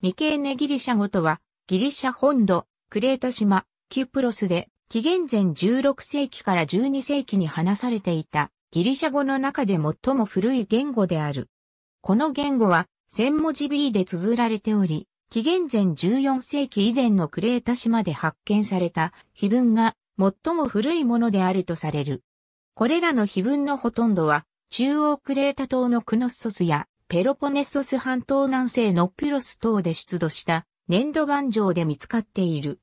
ミケーネギリシャ語とは、ギリシャ本土、クレータ島、キュプロスで、紀元前16世紀から12世紀に話されていた、ギリシャ語の中で最も古い言語である。この言語は、千文字 B で綴られており、紀元前14世紀以前のクレータ島で発見された碑文が最も古いものであるとされる。これらの碑文のほとんどは、中央クレータ島のクノッソスやペロポネソス半島南西のピロス島で出土した粘土板上で見つかっている。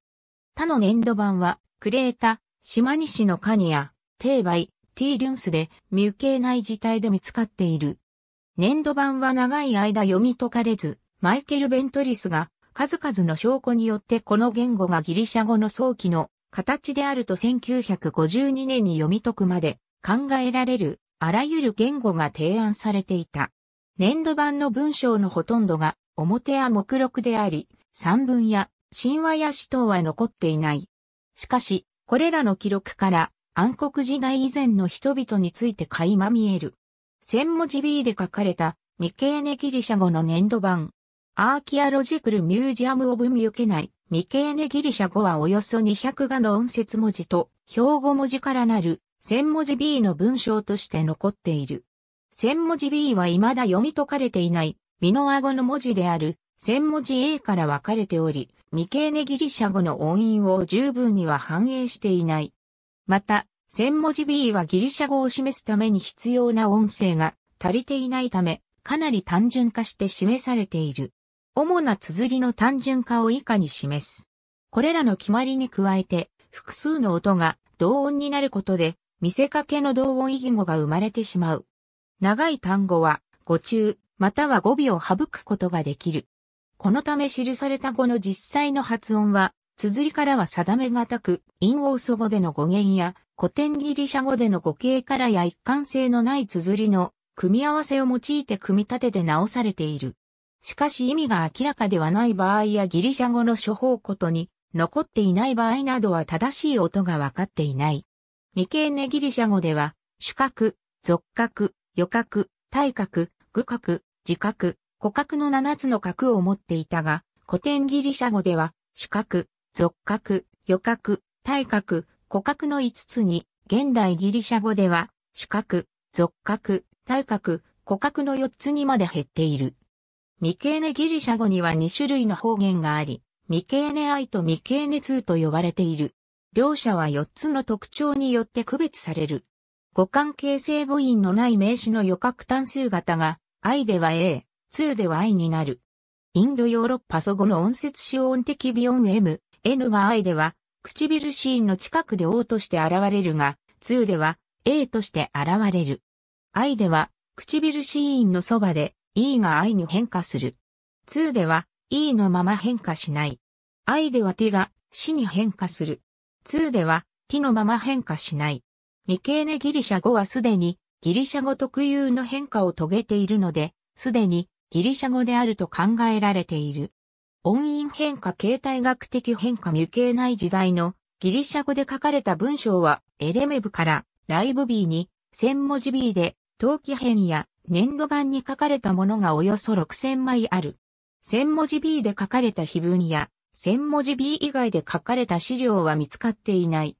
他の粘土板は、クレータ、島西のカニア、テーバイ、ティーリュンスで未受けない事態で見つかっている。粘土板は長い間読み解かれず、マイケル・ベントリスが数々の証拠によってこの言語がギリシャ語の早期の形であると1952年に読み解くまで考えられるあらゆる言語が提案されていた。年度版の文章のほとんどが表や目録であり、散文や神話や死等は残っていない。しかし、これらの記録から暗黒時代以前の人々について垣間見える。千文字 B で書かれた未経ネギリシャ語の年度版。アーキアロジクルミュージアムオブミュケナイ。未経ネギリシャ語はおよそ200画の音節文字と標語文字からなる千文字 B の文章として残っている。千文字 B は未だ読み解かれていない、身の顎の文字である、千文字 A から分かれており、未経ネギリシャ語の音韻を十分には反映していない。また、千文字 B はギリシャ語を示すために必要な音声が足りていないため、かなり単純化して示されている。主な綴りの単純化を以下に示す。これらの決まりに加えて、複数の音が同音になることで、見せかけの同音異義語が生まれてしまう。長い単語は語中、または語尾を省くことができる。このため記された語の実際の発音は、綴りからは定めがたく、陰王祖語での語源や、古典ギリシャ語での語形からや一貫性のない綴りの組み合わせを用いて組み立てて直されている。しかし意味が明らかではない場合やギリシャ語の処方ことに残っていない場合などは正しい音がわかっていない。未形ネギリシャ語では、主角、属角、予覚、体格、愚覚、自覚、互角の7つの覚を持っていたが、古典ギリシャ語では、主格、俗格、予覚、体格、互角の5つに、現代ギリシャ語では、主格、俗格、体格、互角の4つにまで減っている。未経ネギリシャ語には2種類の方言があり、未経ネ愛と未経ネ2と呼ばれている。両者は4つの特徴によって区別される。互換形成母音のない名詞の余角単数型が、I では A、2では I になる。インドヨーロッパ祖語の音節子音的微音 M、N が I では、唇シーンの近くで O として現れるが、2では A として現れる。I では、唇シーンのそばで E が I に変化する。2では E のまま変化しない。I では T が C に変化する。2では T のまま変化しない。未経ネギリシャ語はすでにギリシャ語特有の変化を遂げているので、すでにギリシャ語であると考えられている。音韻変化形態学的変化未経ない時代のギリシャ語で書かれた文章はエレメブからライブ B に1000文字 B で陶器編や年度版に書かれたものがおよそ6000枚ある。1000文字 B で書かれた碑文や1000文字 B 以外で書かれた資料は見つかっていない。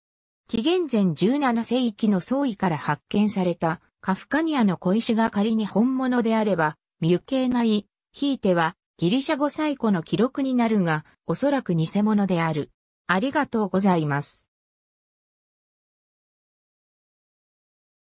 紀元前17世紀の創意から発見されたカフカニアの小石が仮に本物であれば、受けない、ひいてはギリシャ語最古の記録になるが、おそらく偽物である。ありがとうございます。